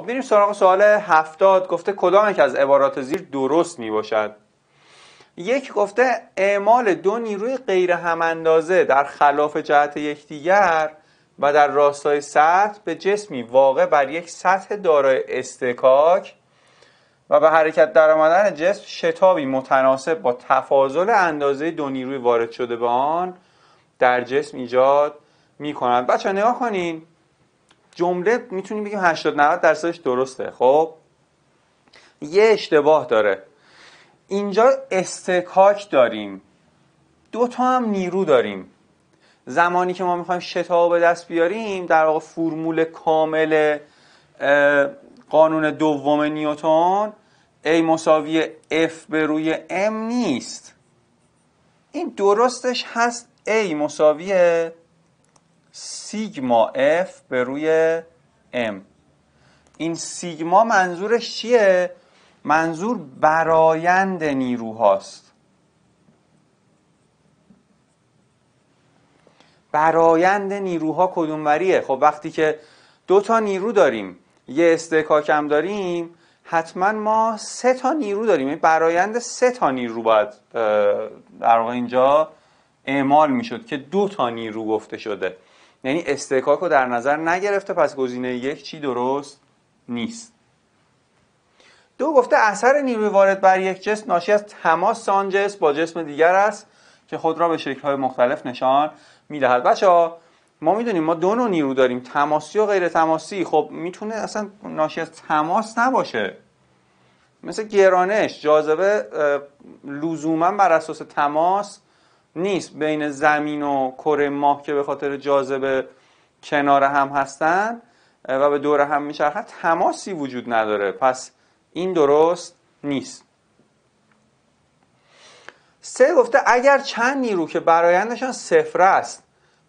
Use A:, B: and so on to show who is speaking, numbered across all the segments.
A: خب میریم سراغ سوال هفتاد گفته کدام یک از عبارات زیر درست می باشد یک گفته اعمال دو نیروی غیر هم اندازه در خلاف جهت یکدیگر و در راستای سطح به جسمی واقع بر یک سطح دارای استکاک و به حرکت در آمدن جسم شتابی متناسب با تفاضل اندازه دو نیروی وارد شده به آن در جسم ایجاد می کنند بچه نگاه کنین جمله میتونیم بگیم 80 90 درصدش درسته خب یه اشتباه داره اینجا استکاک داریم دو تا هم نیرو داریم زمانی که ما میخوایم شتاب به دست بیاریم در واقع فرمول کامل قانون دوم نیوتون A مساوی F به روی M نیست این درستش هست A مساوی سیگما اف به روی M این سیگما منظورش چیه؟ منظور برایند نیروهاست برایند نیروها کدوموریه خب وقتی که دو تا نیرو داریم یه استحکاکم داریم حتما ما سه تا نیرو داریم یعنی برایند سه تا نیرو باید در واقع اینجا اعمال میشد که دو تا نیرو گفته شده یعنی استحقاق رو در نظر نگرفته پس گزینه یک چی درست نیست دو گفته اثر نیروی وارد بر یک جسم ناشی از تماس آن جسم با جسم دیگر است که خود را به شکل‌های مختلف نشان میدهد بچه ها ما میدونیم ما دو نوع نیرو داریم تماسی و غیر تماسی خب میتونه اصلا ناشی از تماس نباشه مثل گرانش جاذبه لزوما بر اساس تماس نیست بین زمین و کره ماه که به خاطر جاذبه کنار هم هستن و به دور هم میچرخن تماسی وجود نداره پس این درست نیست سه گفته اگر چند نیرو که برایندشان صفر است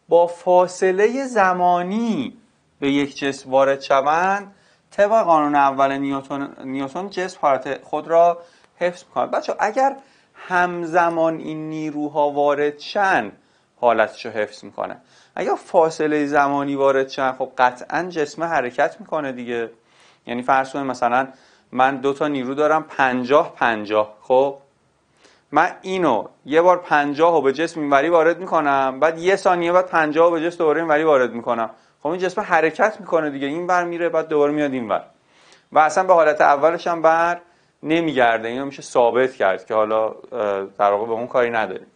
A: با فاصله زمانی به یک جسم وارد شوند طبق قانون اول نیوتون جسم حالت خود را حفظ میکنه بچه اگر همزمان این نیروها وارد شن حالتش رو حفظ میکنه اگر فاصله زمانی وارد شن خب قطعا جسم حرکت میکنه دیگه یعنی فرض کنید مثلا من دو تا نیرو دارم پنجاه پنجاه خب من اینو یه بار پنجاه رو به جسم اینوری وارد میکنم بعد یه ثانیه بعد پنجاه رو به جسم دوباره اینوری وارد میکنم خب این جسم حرکت میکنه دیگه این بر میره بعد دوباره میاد این و اصلا به حالت اولش هم بر نمیگرده اینو میشه ثابت کرد که حالا در واقع به اون کاری نداریم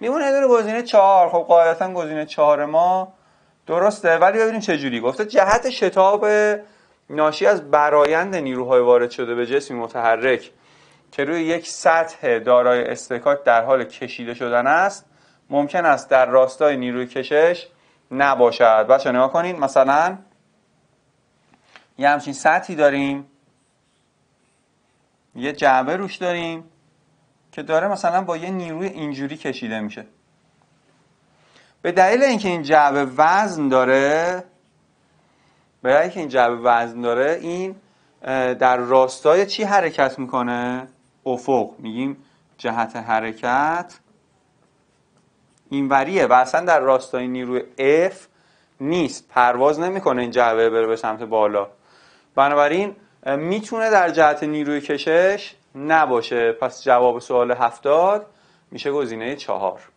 A: میمونه داره گزینه چهار خب قاعدتا گزینه چهار ما درسته ولی ببینیم چه جوری گفته جهت شتاب ناشی از برایند نیروهای وارد شده به جسم متحرک که روی یک سطح دارای استکاک در حال کشیده شدن است ممکن است در راستای نیروی کشش نباشد بچه نگاه کنین مثلا یه همچین سطحی داریم یه جعبه روش داریم که داره مثلا با یه نیروی اینجوری کشیده میشه به دلیل اینکه این جعبه وزن داره به دلیل اینکه این جعبه وزن داره این در راستای چی حرکت میکنه افق میگیم جهت حرکت اینوریه و اصلا در راستای نیروی F نیست پرواز نمیکنه این جعبه بره به سمت بالا بنابراین میتونه در جهت نیروی کشش نباشه پس جواب سوال هفتاد میشه گزینه چهار